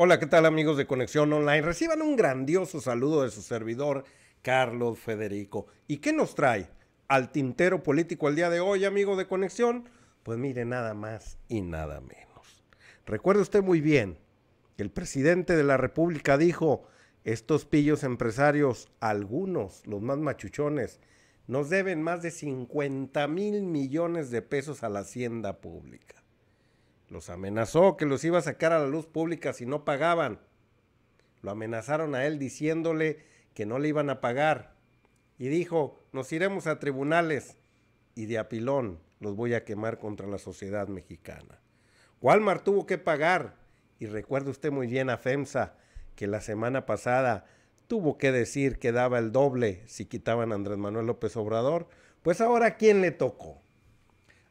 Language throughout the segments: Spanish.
Hola, ¿qué tal amigos de Conexión Online? Reciban un grandioso saludo de su servidor, Carlos Federico. ¿Y qué nos trae al tintero político el día de hoy, amigo de Conexión? Pues mire, nada más y nada menos. Recuerda usted muy bien que el presidente de la República dijo, estos pillos empresarios, algunos, los más machuchones, nos deben más de 50 mil millones de pesos a la hacienda pública. Los amenazó que los iba a sacar a la luz pública si no pagaban. Lo amenazaron a él diciéndole que no le iban a pagar. Y dijo, nos iremos a tribunales y de apilón los voy a quemar contra la sociedad mexicana. Walmart tuvo que pagar. Y recuerde usted muy bien a FEMSA, que la semana pasada tuvo que decir que daba el doble si quitaban a Andrés Manuel López Obrador. Pues ahora, ¿quién le tocó?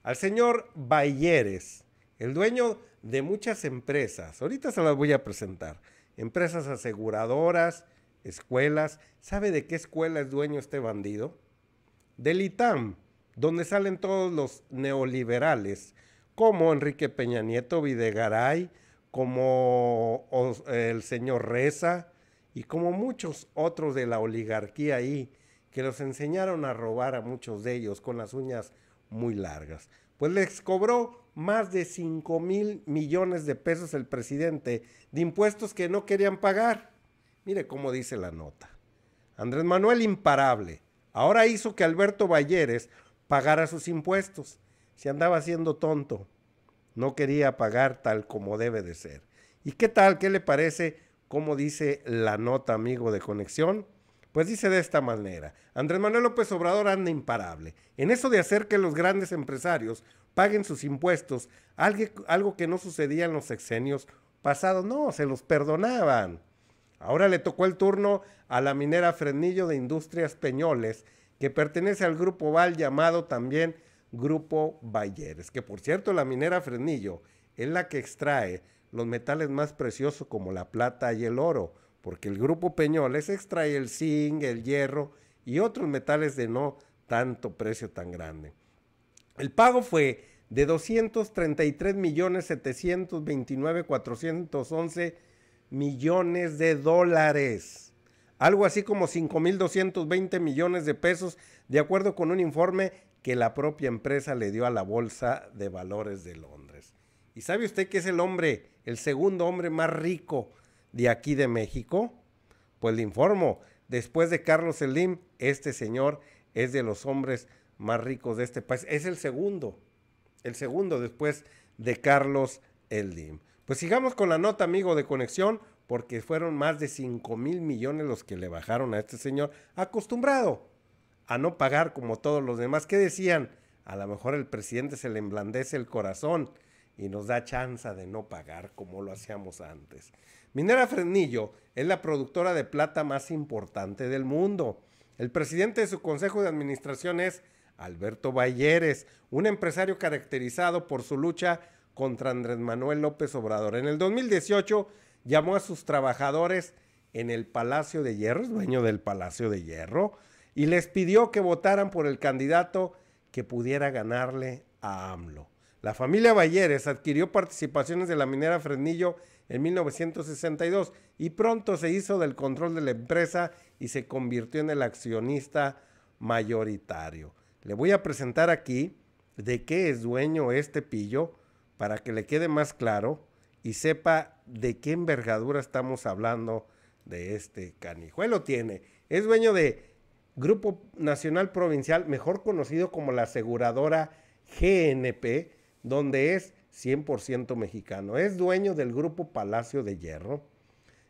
Al señor Bayeres el dueño de muchas empresas, ahorita se las voy a presentar, empresas aseguradoras, escuelas, ¿sabe de qué escuela es dueño este bandido? Del ITAM, donde salen todos los neoliberales, como Enrique Peña Nieto Videgaray, como el señor Reza y como muchos otros de la oligarquía ahí, que los enseñaron a robar a muchos de ellos con las uñas muy largas. Pues les cobró más de 5 mil millones de pesos el presidente de impuestos que no querían pagar. Mire cómo dice la nota. Andrés Manuel imparable. Ahora hizo que Alberto Valleres pagara sus impuestos. Se andaba haciendo tonto. No quería pagar tal como debe de ser. ¿Y qué tal? ¿Qué le parece? ¿Cómo dice la nota, amigo de conexión? Pues dice de esta manera, Andrés Manuel López Obrador anda imparable. En eso de hacer que los grandes empresarios paguen sus impuestos, algo que no sucedía en los sexenios pasados, no, se los perdonaban. Ahora le tocó el turno a la minera Fresnillo de Industrias Peñoles, que pertenece al grupo Val llamado también Grupo Bayeres, que por cierto la minera Fresnillo es la que extrae los metales más preciosos como la plata y el oro, porque el grupo Peñoles extrae el zinc, el hierro y otros metales de no tanto precio tan grande. El pago fue de 233 millones 729 millones de dólares. Algo así como 5.220 millones de pesos, de acuerdo con un informe que la propia empresa le dio a la Bolsa de Valores de Londres. ¿Y sabe usted que es el hombre, el segundo hombre más rico de aquí de México? Pues le informo, después de Carlos Slim, este señor es de los hombres más ricos de este país. Es el segundo, el segundo después de Carlos Slim. Pues sigamos con la nota, amigo de conexión, porque fueron más de 5 mil millones los que le bajaron a este señor, acostumbrado a no pagar como todos los demás. ¿Qué decían? A lo mejor el presidente se le emblandece el corazón y nos da chance de no pagar como lo hacíamos antes. Minera Fresnillo es la productora de plata más importante del mundo. El presidente de su consejo de administración es Alberto Valleres, un empresario caracterizado por su lucha contra Andrés Manuel López Obrador. En el 2018 llamó a sus trabajadores en el Palacio de Hierro, es dueño del Palacio de Hierro, y les pidió que votaran por el candidato que pudiera ganarle a AMLO. La familia Valleres adquirió participaciones de la minera Fresnillo en 1962 y pronto se hizo del control de la empresa y se convirtió en el accionista mayoritario. Le voy a presentar aquí de qué es dueño este pillo para que le quede más claro y sepa de qué envergadura estamos hablando de este canijo. Él lo tiene. Es dueño de Grupo Nacional Provincial, mejor conocido como la aseguradora GNP, donde es 100% mexicano. Es dueño del grupo Palacio de Hierro,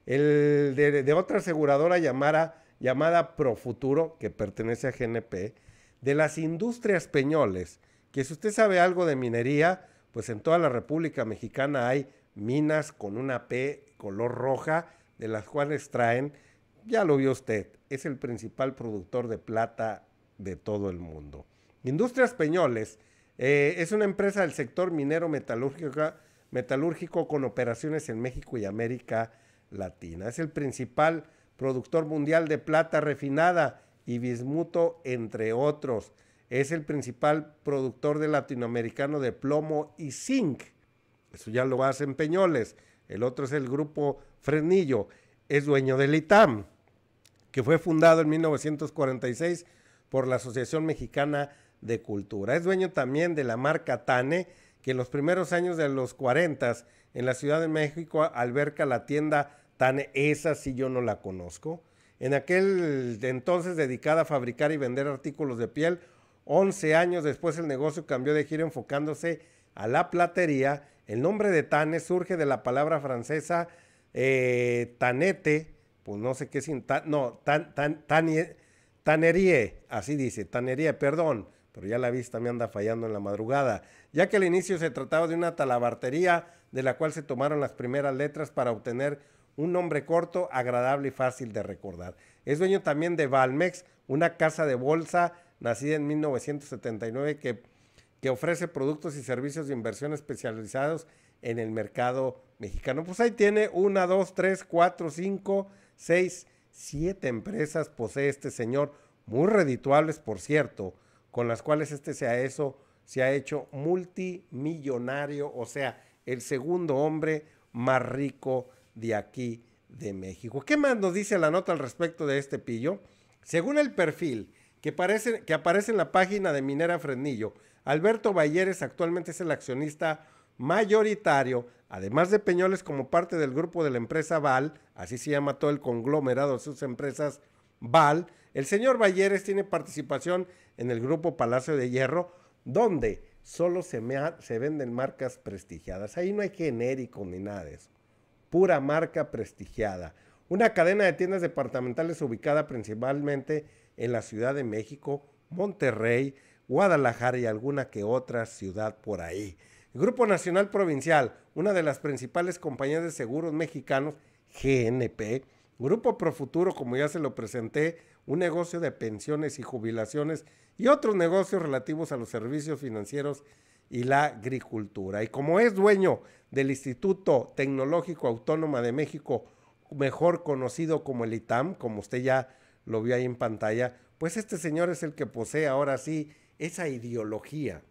el de, otra aseguradora llamada, llamada Profuturo, que pertenece a GNP, de las industrias Peñoles, que si usted sabe algo de minería, pues en toda la República Mexicana hay minas con una P color roja, de las cuales traen, ya lo vio usted, es el principal productor de plata de todo el mundo. Industrias Peñoles eh, es una empresa del sector minero metalúrgico, metalúrgico con operaciones en México y América Latina. Es el principal productor mundial de plata refinada y bismuto, entre otros. Es el principal productor de latinoamericano de plomo y zinc. Eso ya lo hacen Peñoles. El otro es el grupo Fresnillo. Es dueño del ITAM, que fue fundado en 1946 por la Asociación Mexicana de Cultura. Es dueño también de la marca Tane, que en los primeros años de los 40 en la Ciudad de México alberca la tienda Tane. Esa sí yo no la conozco. En aquel entonces dedicada a fabricar y vender artículos de piel, 11 años después el negocio cambió de giro enfocándose a la platería. El nombre de Tane surge de la palabra francesa eh, tanete, pues no sé qué es, no, tan, tan, tanerie, así dice, tanería, perdón, pero ya la vista me anda fallando en la madrugada, ya que al inicio se trataba de una talabartería de la cual se tomaron las primeras letras para obtener un nombre corto, agradable y fácil de recordar. Es dueño también de Valmex, una casa de bolsa nacida en 1979 que, que ofrece productos y servicios de inversión especializados en el mercado mexicano. Pues ahí tiene una, dos, tres, cuatro, cinco, seis, siete empresas posee este señor, muy redituables por cierto, con las cuales este se ha, eso, se ha hecho multimillonario, o sea, el segundo hombre más rico de aquí de México. ¿Qué más nos dice la nota al respecto de este pillo? Según el perfil que, aparece en la página de Minera Frenillo, Alberto Balleres actualmente es el accionista mayoritario, además de Peñoles como parte del grupo de la empresa Val, así se llama todo el conglomerado de sus empresas Val, el señor Valleres tiene participación en el grupo Palacio de Hierro, donde solo se, venden marcas prestigiadas. Ahí no hay genérico ni nada de eso. Pura marca prestigiada. Una cadena de tiendas departamentales ubicada principalmente en la Ciudad de México, Monterrey, Guadalajara y alguna que otra ciudad por ahí. Grupo Nacional Provincial, una de las principales compañías de seguros mexicanos, GNP, Grupo Profuturo, como ya se lo presenté, un negocio de pensiones y jubilaciones y otros negocios relativos a los servicios financieros y la agricultura. Y como es dueño del Instituto Tecnológico Autónoma de México, mejor conocido como el ITAM, como usted ya lo vio ahí en pantalla, pues este señor es el que posee ahora sí esa ideología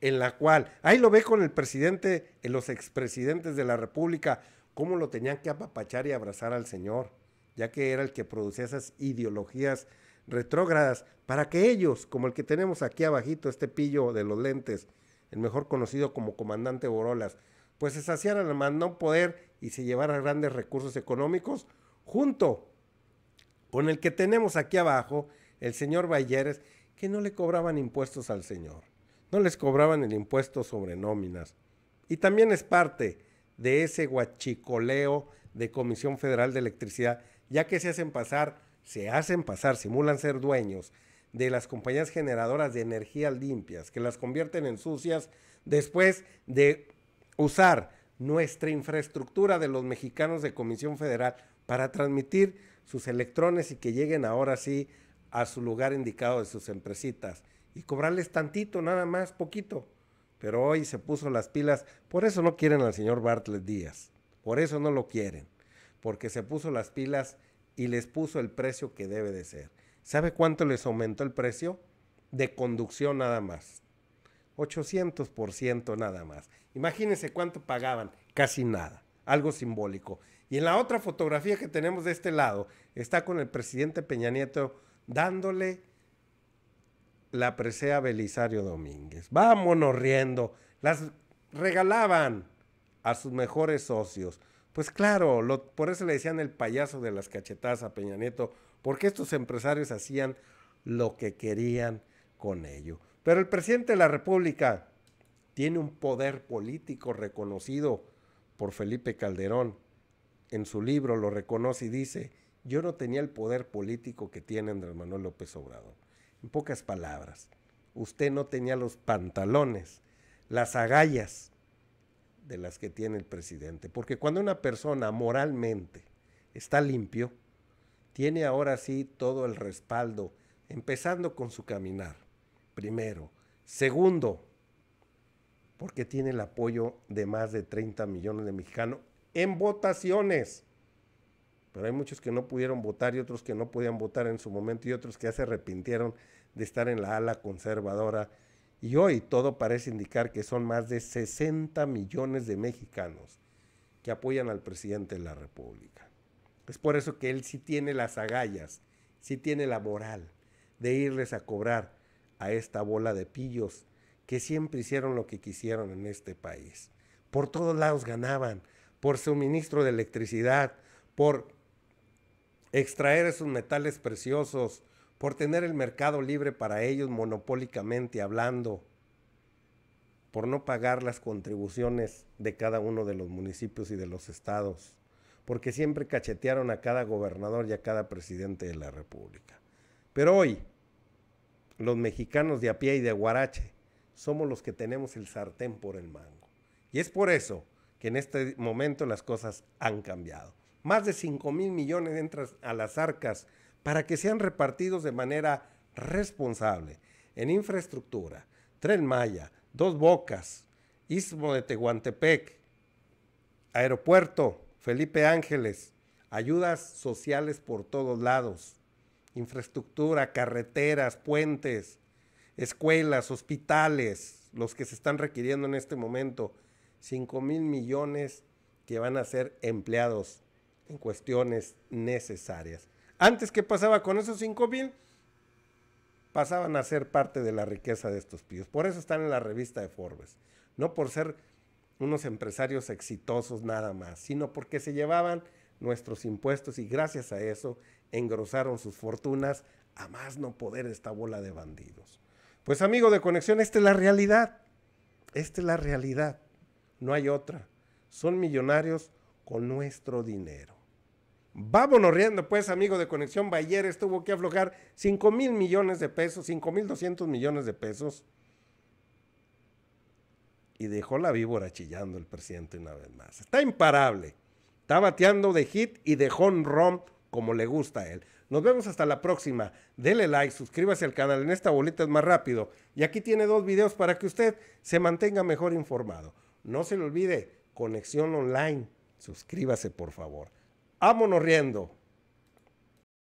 en la cual, ahí lo ve con el presidente, los expresidentes de la República, cómo lo tenían que apapachar y abrazar al Señor, ya que era el que producía esas ideologías retrógradas, para que ellos, como el que tenemos aquí abajito, este pillo de los lentes, el mejor conocido como comandante Borolas, pues se saciaran al más poder y se llevaran grandes recursos económicos, junto con el que tenemos aquí abajo, el señor Balleres, que no le cobraban impuestos al señor, no les cobraban el impuesto sobre nóminas. Y también es parte de ese guachicoleo de Comisión Federal de Electricidad, ya que se hacen pasar, se hacen pasar, simulan ser dueños de las compañías generadoras de energía limpias, que las convierten en sucias después de usar nuestra infraestructura de los mexicanos de Comisión Federal para transmitir sus electrones y que lleguen ahora sí a su lugar indicado de sus empresitas y cobrarles tantito, nada más, poquito pero hoy se puso las pilas. Por eso no quieren al señor Bartlett Díaz, por eso no lo quieren, porque se puso las pilas y les puso el precio que debe de ser. ¿Sabe cuánto les aumentó el precio? De conducción nada más. 800% nada más. Imagínense cuánto pagaban, casi nada, algo simbólico. Y en la otra fotografía que tenemos de este lado, está con el presidente Peña Nieto dándole la presea Belisario Domínguez. Vámonos riendo. Las regalaban a sus mejores socios. Pues claro, por eso le decían el payaso de las cachetadas a Peña Nieto, porque estos empresarios hacían lo que querían con ello. Pero el presidente de la República tiene un poder político reconocido por Felipe Calderón. En su libro lo reconoce y dice, yo no tenía el poder político que tiene Andrés Manuel López Obrador. En pocas palabras, usted no tenía los pantalones, las agallas de las que tiene el presidente. Porque cuando una persona moralmente está limpio, tiene ahora sí todo el respaldo, empezando con su caminar, primero. Segundo, porque tiene el apoyo de más de 30 millones de mexicanos en votaciones pero hay muchos que no pudieron votar y otros que no podían votar en su momento y otros que ya se arrepintieron de estar en la ala conservadora. Y hoy todo parece indicar que son más de 60 millones de mexicanos que apoyan al presidente de la República. Es por eso que él sí tiene las agallas, sí tiene la moral de irles a cobrar a esta bola de pillos que siempre hicieron lo que quisieron en este país. Por todos lados ganaban, por suministro de electricidad, por extraer esos metales preciosos, por tener el mercado libre para ellos monopólicamente hablando, por no pagar las contribuciones de cada uno de los municipios y de los estados, porque siempre cachetearon a cada gobernador y a cada presidente de la República. Pero hoy, los mexicanos de a pie y de guarache, somos los que tenemos el sartén por el mango. Y es por eso que en este momento las cosas han cambiado más de 5 mil millones entran a las arcas para que sean repartidos de manera responsable en infraestructura, Tren Maya, Dos Bocas, Istmo de Tehuantepec, Aeropuerto, Felipe Ángeles, ayudas sociales por todos lados, infraestructura, carreteras, puentes, escuelas, hospitales, los que se están requiriendo en este momento, 5 mil millones que van a ser empleados en cuestiones necesarias. Antes, ¿qué pasaba con esos 5 mil? Pasaban a ser parte de la riqueza de estos píos. Por eso están en la revista de Forbes. No por ser unos empresarios exitosos nada más, sino porque se llevaban nuestros impuestos y gracias a eso engrosaron sus fortunas a más no poder esta bola de bandidos. Pues amigo de conexión, esta es la realidad. Esta es la realidad. No hay otra. Son millonarios con nuestro dinero. Vámonos riendo, pues, amigo de Conexión Bayeres, tuvo que aflojar 5 mil millones de pesos, 5 mil 200 millones de pesos. Y dejó la víbora chillando el presidente una vez más. Está imparable. Está bateando de hit y de home run como le gusta a él. Nos vemos hasta la próxima. Dele like, suscríbase al canal. En esta bolita es más rápido. Y aquí tiene dos videos para que usted se mantenga mejor informado. No se le olvide, conexión online. Suscríbase, por favor. Vámonos riendo.